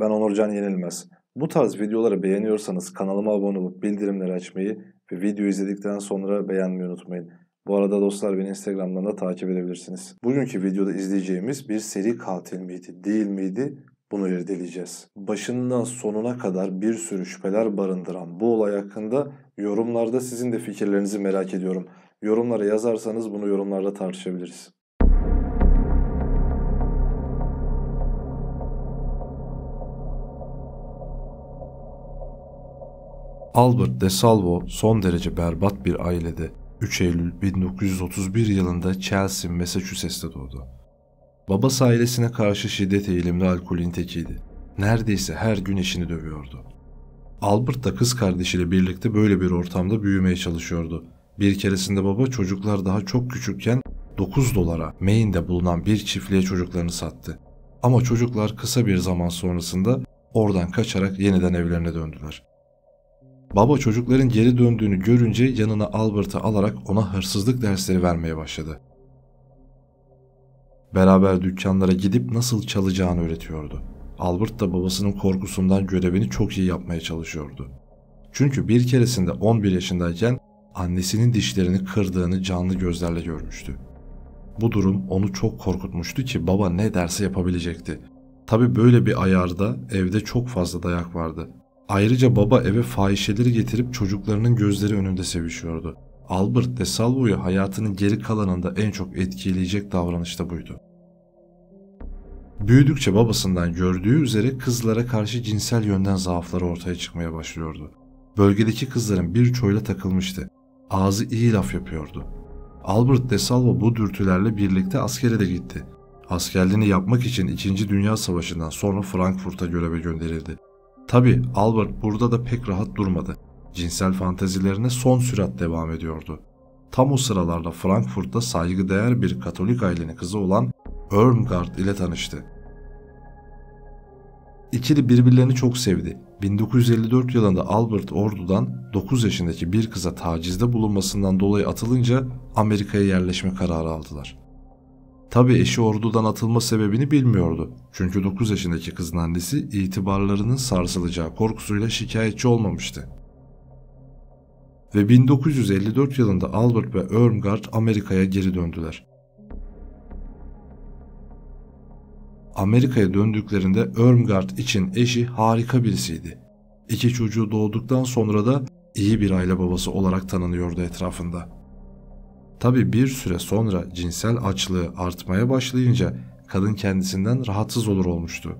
ben Onurcan Yenilmez. Bu tarz videoları beğeniyorsanız kanalıma abone olup bildirimleri açmayı ve video izledikten sonra beğenmeyi unutmayın. Bu arada dostlar beni Instagram'dan da takip edebilirsiniz. Bugünkü videoda izleyeceğimiz bir seri katil miydi, değil miydi bunu irdeleyeceğiz. Başından sonuna kadar bir sürü şüpheler barındıran bu olay hakkında yorumlarda sizin de fikirlerinizi merak ediyorum. Yorumlara yazarsanız bunu yorumlarda tartışabiliriz. Albert de Salvo son derece berbat bir ailede 3 Eylül 1931 yılında Chelsea, Massachusetts'te doğdu. Babası ailesine karşı şiddet eğilimli alkolün tekiydi. Neredeyse her gün eşini dövüyordu. Albert da kız kardeşiyle birlikte böyle bir ortamda büyümeye çalışıyordu. Bir keresinde baba çocuklar daha çok küçükken 9 dolara Maine'de bulunan bir çiftliğe çocuklarını sattı. Ama çocuklar kısa bir zaman sonrasında oradan kaçarak yeniden evlerine döndüler. Baba çocukların geri döndüğünü görünce yanına Albert'ı alarak ona hırsızlık dersleri vermeye başladı. Beraber dükkanlara gidip nasıl çalacağını öğretiyordu. Albert da babasının korkusundan görevini çok iyi yapmaya çalışıyordu. Çünkü bir keresinde 11 yaşındayken annesinin dişlerini kırdığını canlı gözlerle görmüştü. Bu durum onu çok korkutmuştu ki baba ne derse yapabilecekti. Tabi böyle bir ayarda evde çok fazla dayak vardı Ayrıca baba eve fahişeleri getirip çocuklarının gözleri önünde sevişiyordu. Albert de Salvo'yu hayatının geri kalanında en çok etkileyecek davranışta buydu. Büyüdükçe babasından gördüğü üzere kızlara karşı cinsel yönden zaafları ortaya çıkmaya başlıyordu. Bölgedeki kızların birçoğuyla takılmıştı. Ağzı iyi laf yapıyordu. Albert de Salvo bu dürtülerle birlikte askere de gitti. Askerliğini yapmak için 2. Dünya Savaşı'ndan sonra Frankfurt'a göreve gönderildi. Tabi Albert burada da pek rahat durmadı. Cinsel fantezilerine son sürat devam ediyordu. Tam o sıralarda Frankfurt'ta saygıdeğer bir Katolik ailenin kızı olan Irmgard ile tanıştı. İkili birbirlerini çok sevdi. 1954 yılında Albert Ordu'dan 9 yaşındaki bir kıza tacizde bulunmasından dolayı atılınca Amerika'ya yerleşme kararı aldılar. Tabi eşi hmm. ordudan atılma sebebini bilmiyordu. Çünkü 9 yaşındaki kızın annesi itibarlarının sarsılacağı korkusuyla şikayetçi olmamıştı. Ve 1954 yılında Albert ve Irmgard Amerika'ya geri döndüler. Amerika'ya döndüklerinde Irmgard için eşi harika birisiydi. İki çocuğu doğduktan sonra da iyi bir aile babası olarak tanınıyordu etrafında. Tabi bir süre sonra cinsel açlığı artmaya başlayınca kadın kendisinden rahatsız olur olmuştu.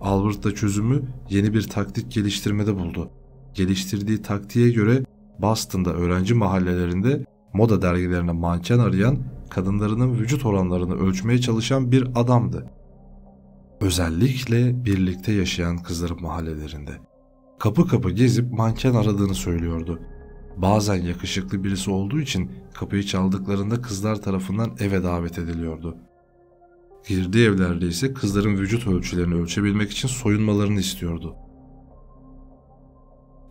Albert da çözümü yeni bir taktik geliştirmede buldu. Geliştirdiği taktiğe göre Boston'da öğrenci mahallelerinde moda dergilerine manken arayan kadınlarının vücut oranlarını ölçmeye çalışan bir adamdı. Özellikle birlikte yaşayan kızların mahallelerinde. Kapı kapı gezip manken aradığını söylüyordu. Bazen yakışıklı birisi olduğu için kapıyı çaldıklarında kızlar tarafından eve davet ediliyordu. Girdiği evlerde ise kızların vücut ölçülerini ölçebilmek için soyunmalarını istiyordu.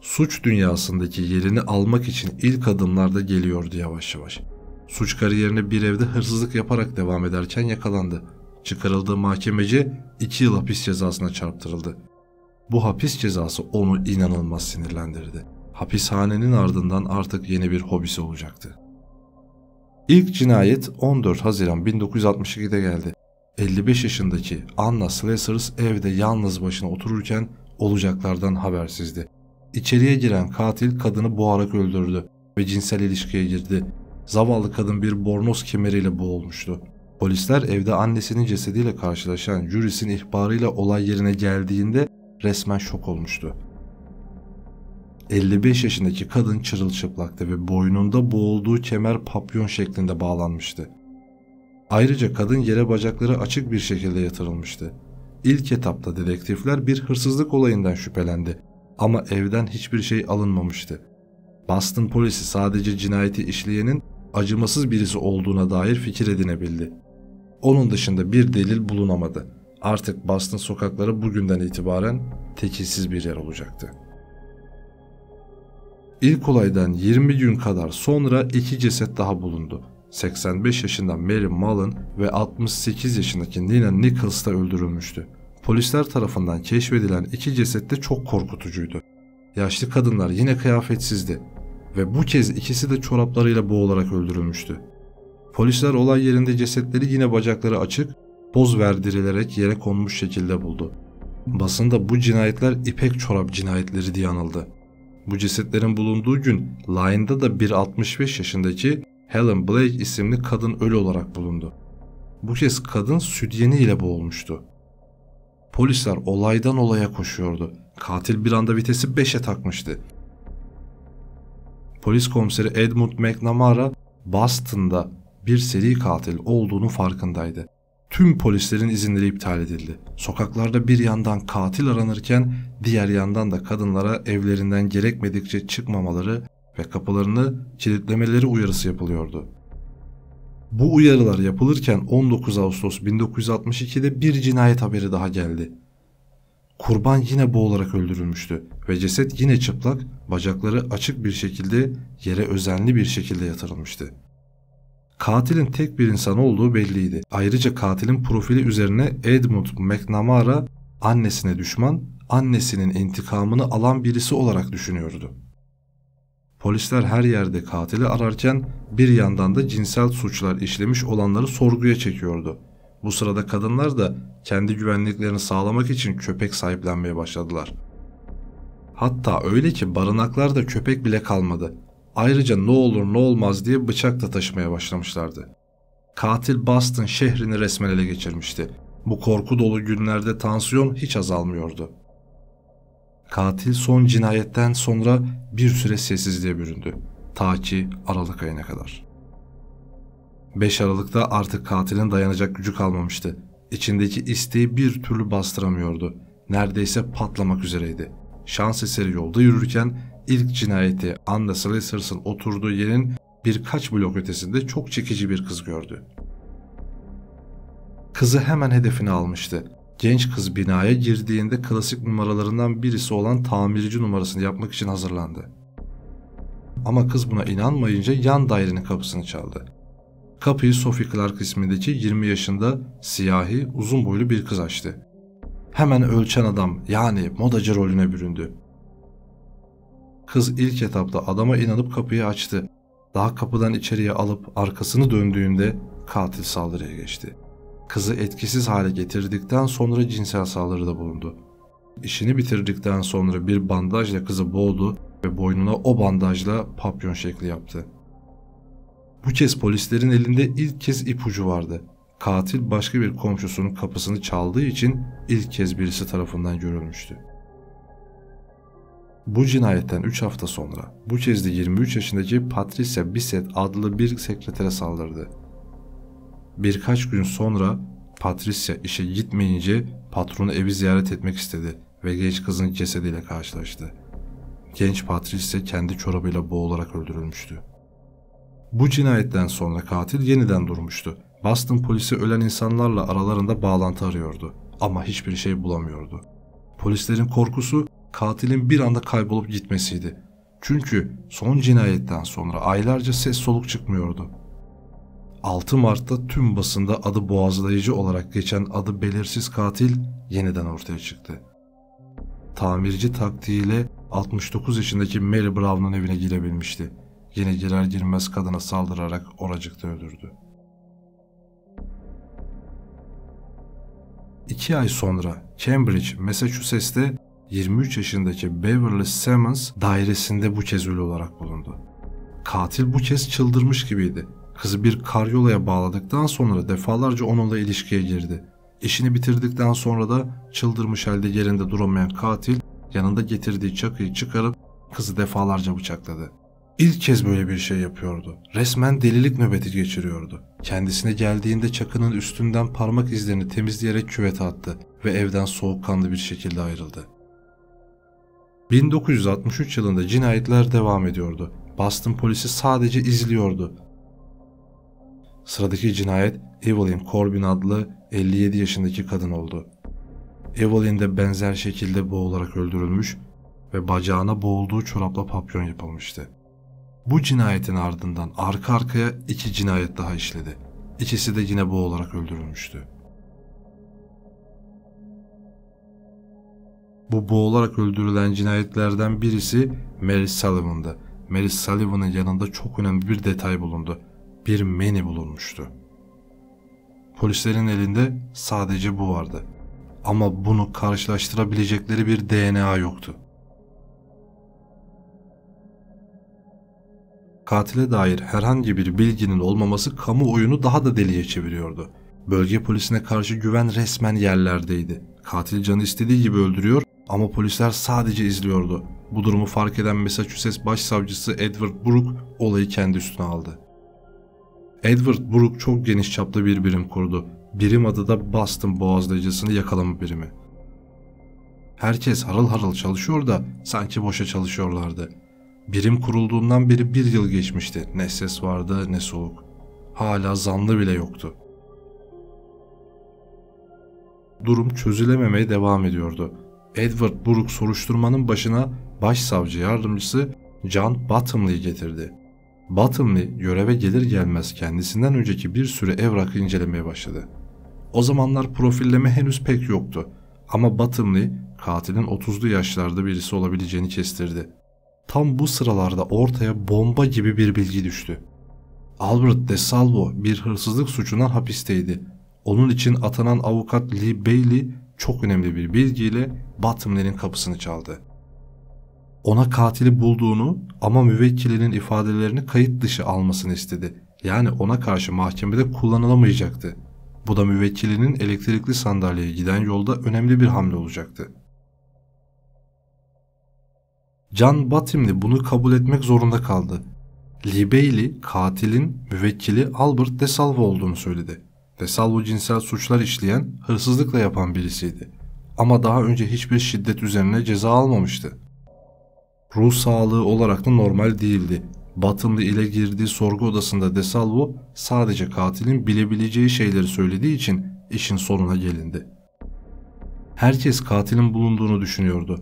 Suç dünyasındaki yerini almak için ilk adımlarda geliyordu yavaş yavaş. Suç kariyerine bir evde hırsızlık yaparak devam ederken yakalandı. Çıkarıldığı mahkemeci 2 yıl hapis cezasına çarptırıldı. Bu hapis cezası onu inanılmaz sinirlendirdi hapishanenin ardından artık yeni bir hobisi olacaktı. İlk cinayet 14 Haziran 1962'de geldi. 55 yaşındaki Anna Slessers evde yalnız başına otururken olacaklardan habersizdi. İçeriye giren katil kadını boğarak öldürdü ve cinsel ilişkiye girdi. Zavallı kadın bir bornoz kemeriyle boğulmuştu. Polisler evde annesinin cesediyle karşılaşan Juris'in ihbarıyla olay yerine geldiğinde resmen şok olmuştu. 55 yaşındaki kadın çırılçıplaktı ve boynunda boğulduğu kemer papyon şeklinde bağlanmıştı. Ayrıca kadın yere bacakları açık bir şekilde yatırılmıştı. İlk etapta dedektifler bir hırsızlık olayından şüphelendi ama evden hiçbir şey alınmamıştı. Boston polisi sadece cinayeti işleyenin acımasız birisi olduğuna dair fikir edinebildi. Onun dışında bir delil bulunamadı. Artık Boston sokakları bugünden itibaren tekilsiz bir yer olacaktı. İlk olaydan 20 gün kadar sonra iki ceset daha bulundu. 85 yaşında Mary Mullen ve 68 yaşındaki Nina Nichols da öldürülmüştü. Polisler tarafından keşfedilen iki ceset de çok korkutucuydu. Yaşlı kadınlar yine kıyafetsizdi ve bu kez ikisi de çoraplarıyla boğularak öldürülmüştü. Polisler olay yerinde cesetleri yine bacakları açık, poz verdirilerek yere konmuş şekilde buldu. Basında bu cinayetler ipek çorap cinayetleri diye anıldı. Bu cesetlerin bulunduğu gün Line'da da bir 65 yaşındaki Helen Blake isimli kadın ölü olarak bulundu. Bu kez kadın sütyeni ile boğulmuştu. Polisler olaydan olaya koşuyordu. Katil bir anda vitesi 5'e takmıştı. Polis komiseri Edmund McNamara Boston'da bir seri katil olduğunu farkındaydı tüm polislerin izinleri iptal edildi. Sokaklarda bir yandan katil aranırken diğer yandan da kadınlara evlerinden gerekmedikçe çıkmamaları ve kapılarını kilitlemeleri uyarısı yapılıyordu. Bu uyarılar yapılırken 19 Ağustos 1962'de bir cinayet haberi daha geldi. Kurban yine boğularak öldürülmüştü ve ceset yine çıplak, bacakları açık bir şekilde yere özenli bir şekilde yatırılmıştı. Katilin tek bir insan olduğu belliydi. Ayrıca katilin profili üzerine Edmund McNamara annesine düşman, annesinin intikamını alan birisi olarak düşünüyordu. Polisler her yerde katili ararken bir yandan da cinsel suçlar işlemiş olanları sorguya çekiyordu. Bu sırada kadınlar da kendi güvenliklerini sağlamak için köpek sahiplenmeye başladılar. Hatta öyle ki barınaklarda köpek bile kalmadı. Ayrıca ne olur ne olmaz diye bıçak da taşımaya başlamışlardı. Katil Boston şehrini resmen ele geçirmişti. Bu korku dolu günlerde tansiyon hiç azalmıyordu. Katil son cinayetten sonra bir süre sessizliğe büründü. Ta ki Aralık ayına kadar. 5 Aralık'ta artık katilin dayanacak gücü kalmamıştı. İçindeki isteği bir türlü bastıramıyordu. Neredeyse patlamak üzereydi. Şans eseri yolda yürürken ilk cinayeti Anna Slicers'ın oturduğu yerin birkaç blok ötesinde çok çekici bir kız gördü. Kızı hemen hedefine almıştı. Genç kız binaya girdiğinde klasik numaralarından birisi olan tamirci numarasını yapmak için hazırlandı. Ama kız buna inanmayınca yan dairenin kapısını çaldı. Kapıyı Sophie Clark ismindeki 20 yaşında siyahi uzun boylu bir kız açtı. Hemen ölçen adam yani modacı rolüne büründü. Kız ilk etapta adama inanıp kapıyı açtı. Daha kapıdan içeriye alıp arkasını döndüğünde katil saldırıya geçti. Kızı etkisiz hale getirdikten sonra cinsel saldırıda bulundu. İşini bitirdikten sonra bir bandajla kızı boğdu ve boynuna o bandajla papyon şekli yaptı. Bu kez polislerin elinde ilk kez ipucu vardı. Katil başka bir komşusunun kapısını çaldığı için ilk kez birisi tarafından görülmüştü. Bu cinayetten 3 hafta sonra bu kez de 23 yaşındaki Patricia Bissett adlı bir sekretere saldırdı. Birkaç gün sonra Patricia işe gitmeyince patronu evi ziyaret etmek istedi ve genç kızın cesediyle karşılaştı. Genç Patricia kendi çorabıyla boğularak öldürülmüştü. Bu cinayetten sonra katil yeniden durmuştu. Boston polisi ölen insanlarla aralarında bağlantı arıyordu ama hiçbir şey bulamıyordu. Polislerin korkusu katilin bir anda kaybolup gitmesiydi. Çünkü son cinayetten sonra aylarca ses soluk çıkmıyordu. 6 Mart'ta tüm basında adı boğazlayıcı olarak geçen adı belirsiz katil yeniden ortaya çıktı. Tamirci taktiğiyle 69 yaşındaki Mary Brown'un evine girebilmişti. Yine girer girmez kadına saldırarak oracıkta öldürdü. İki ay sonra Cambridge, Massachusetts'te 23 yaşındaki Beverly Simmons dairesinde bu kez ölü olarak bulundu. Katil bu kez çıldırmış gibiydi. Kızı bir karyolaya bağladıktan sonra defalarca onunla ilişkiye girdi. İşini bitirdikten sonra da çıldırmış halde yerinde duramayan katil yanında getirdiği çakıyı çıkarıp kızı defalarca bıçakladı. İlk kez böyle bir şey yapıyordu. Resmen delilik nöbeti geçiriyordu. Kendisine geldiğinde çakının üstünden parmak izlerini temizleyerek küvete attı ve evden soğukkanlı bir şekilde ayrıldı. 1963 yılında cinayetler devam ediyordu. Boston polisi sadece izliyordu. Sıradaki cinayet Evelyn Corbin adlı 57 yaşındaki kadın oldu. Evelyn de benzer şekilde boğularak öldürülmüş ve bacağına boğulduğu çorapla papyon yapılmıştı. Bu cinayetin ardından arka arkaya iki cinayet daha işledi. İkisi de yine boğularak öldürülmüştü. Bu boğularak öldürülen cinayetlerden birisi Mary Sullivan'dı. Mary Sullivan'ın yanında çok önemli bir detay bulundu. Bir meni bulunmuştu. Polislerin elinde sadece bu vardı. Ama bunu karşılaştırabilecekleri bir DNA yoktu. Katile dair herhangi bir bilginin olmaması kamuoyunu daha da deliye çeviriyordu. Bölge polisine karşı güven resmen yerlerdeydi. Katil canı istediği gibi öldürüyor ama polisler sadece izliyordu. Bu durumu fark eden Massachusetts Başsavcısı Edward Brooke olayı kendi üstüne aldı. Edward Brooke çok geniş çaplı bir birim kurdu. Birim adı da Boston Boğazlayıcısını yakalama birimi. Herkes harıl harıl çalışıyor da sanki boşa çalışıyorlardı. Birim kurulduğundan beri bir yıl geçmişti. Ne ses vardı ne soğuk. Hala zanlı bile yoktu. Durum çözülememeye devam ediyordu. Edward Burke soruşturmanın başına başsavcı yardımcısı John Bottomley'i getirdi. Bottomley göreve gelir gelmez kendisinden önceki bir sürü evrakı incelemeye başladı. O zamanlar profilleme henüz pek yoktu ama Bottomley katilin 30'lu yaşlarda birisi olabileceğini kestirdi. Tam bu sıralarda ortaya bomba gibi bir bilgi düştü. Albert Desalvo bir hırsızlık suçundan hapisteydi. Onun için atanan avukat Lee Bailey çok önemli bir bilgiyle Batımler'in kapısını çaldı. Ona katili bulduğunu ama müvekkilinin ifadelerini kayıt dışı almasını istedi. Yani ona karşı mahkemede kullanılamayacaktı. Bu da müvekkilinin elektrikli sandalyeye giden yolda önemli bir hamle olacaktı. Can Batimli bunu kabul etmek zorunda kaldı. Libeyli katilin müvekkili Albert Desalvo olduğunu söyledi de salvo cinsel suçlar işleyen, hırsızlıkla yapan birisiydi. Ama daha önce hiçbir şiddet üzerine ceza almamıştı. Ruh sağlığı olarak da normal değildi. Batımlı ile girdiği sorgu odasında De Salvo sadece katilin bilebileceği şeyleri söylediği için işin sonuna gelindi. Herkes katilin bulunduğunu düşünüyordu.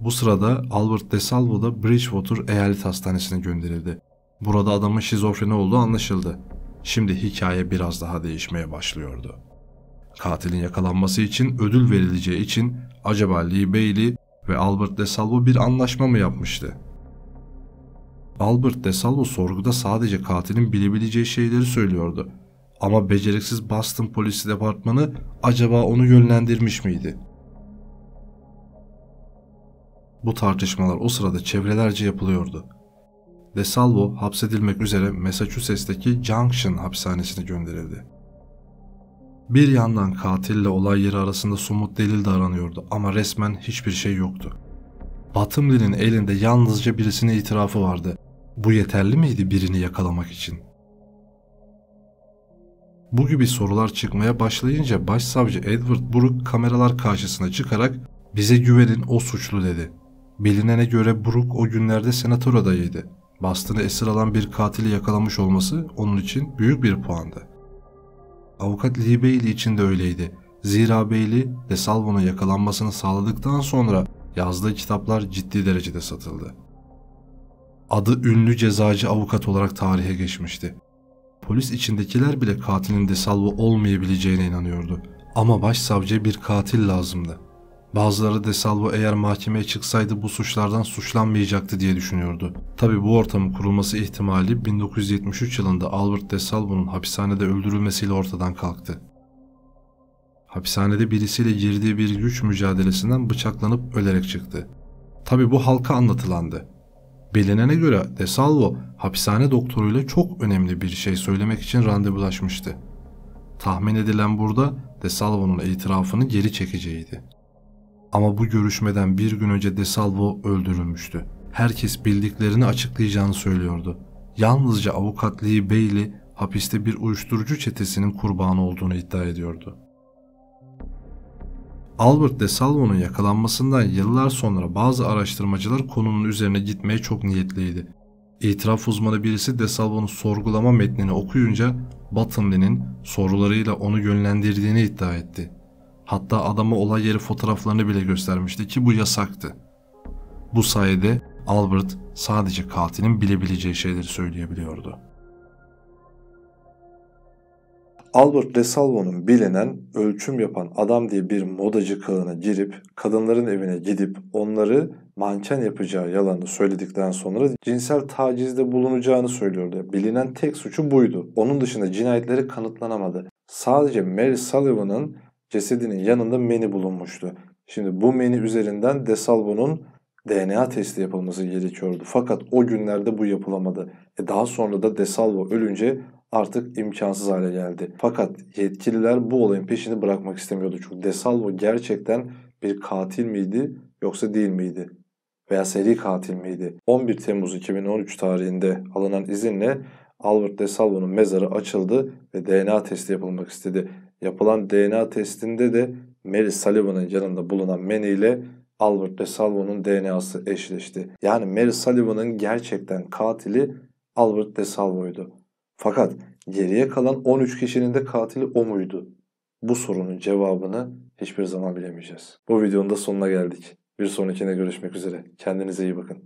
Bu sırada Albert De Salvo da Bridgewater Eyalet Hastanesi'ne gönderildi. Burada adamın şizofreni olduğu anlaşıldı Şimdi hikaye biraz daha değişmeye başlıyordu. Katilin yakalanması için ödül verileceği için acaba Lee Bailey ve Albert DeSalvo bir anlaşma mı yapmıştı? Albert DeSalvo sorguda sadece katilin bilebileceği şeyleri söylüyordu. Ama beceriksiz Boston Polisi Departmanı acaba onu yönlendirmiş miydi? Bu tartışmalar o sırada çevrelerce yapılıyordu. DeSalvo hapsedilmek üzere Massachusetts'teki Junction hapishanesine gönderildi. Bir yandan katille olay yeri arasında somut delil de aranıyordu ama resmen hiçbir şey yoktu. Batımli'nin elinde yalnızca birisine itirafı vardı. Bu yeterli miydi birini yakalamak için? Bu gibi sorular çıkmaya başlayınca başsavcı Edward Brooke kameralar karşısına çıkarak bize güvenin o suçlu dedi. Bilinene göre Brooke o günlerde senatör adayıydı Bastını esir alan bir katili yakalamış olması onun için büyük bir puandı. Avukat Lee Bailey için de öyleydi. Zira Bailey, De Salvo'nun yakalanmasını sağladıktan sonra yazdığı kitaplar ciddi derecede satıldı. Adı ünlü cezacı avukat olarak tarihe geçmişti. Polis içindekiler bile katilin De Salvo olmayabileceğine inanıyordu. Ama başsavcıya bir katil lazımdı. Bazıları De Salvo eğer mahkemeye çıksaydı bu suçlardan suçlanmayacaktı diye düşünüyordu. Tabi bu ortamın kurulması ihtimali 1973 yılında Albert De Salvo'nun hapishanede öldürülmesiyle ortadan kalktı. Hapishanede birisiyle girdiği bir güç mücadelesinden bıçaklanıp ölerek çıktı. Tabi bu halka anlatılandı. Bilinene göre De Salvo hapishane doktoruyla çok önemli bir şey söylemek için randevulaşmıştı. Tahmin edilen burada De Salvo'nun itirafını geri çekeceğiydi. Ama bu görüşmeden bir gün önce Desalvo öldürülmüştü. Herkes bildiklerini açıklayacağını söylüyordu. Yalnızca avukat Lee Bailey hapiste bir uyuşturucu çetesinin kurbanı olduğunu iddia ediyordu. Albert Desalvo'nun yakalanmasından yıllar sonra bazı araştırmacılar konunun üzerine gitmeye çok niyetliydi. İtiraf uzmanı birisi Desalvo'nun sorgulama metnini okuyunca Bottomley'nin sorularıyla onu yönlendirdiğini iddia etti. Hatta adama olay yeri fotoğraflarını bile göstermişti ki bu yasaktı. Bu sayede Albert sadece katilin bilebileceği şeyleri söyleyebiliyordu. Albert DeSalvo'nun bilinen ölçüm yapan adam diye bir modacı kılığına girip kadınların evine gidip onları manken yapacağı yalanı söyledikten sonra cinsel tacizde bulunacağını söylüyordu. Bilinen tek suçu buydu. Onun dışında cinayetleri kanıtlanamadı. Sadece Mary Sullivan'ın cesedinin yanında meni bulunmuştu. Şimdi bu meni üzerinden De Salvo'nun DNA testi yapılması gerekiyordu. Fakat o günlerde bu yapılamadı. E daha sonra da De Salvo ölünce artık imkansız hale geldi. Fakat yetkililer bu olayın peşini bırakmak istemiyordu. Çünkü De Salvo gerçekten bir katil miydi yoksa değil miydi? Veya seri katil miydi? 11 Temmuz 2013 tarihinde alınan izinle Albert De Salvo'nun mezarı açıldı ve DNA testi yapılmak istedi yapılan DNA testinde de Mary Sullivan'ın yanında bulunan Manny ile Albert DeSalvo'nun DNA'sı eşleşti. Yani Mary Sullivan'ın gerçekten katili Albert DeSalvo'ydu. Fakat geriye kalan 13 kişinin de katili o muydu? Bu sorunun cevabını hiçbir zaman bilemeyeceğiz. Bu videonun da sonuna geldik. Bir sonrakine görüşmek üzere. Kendinize iyi bakın.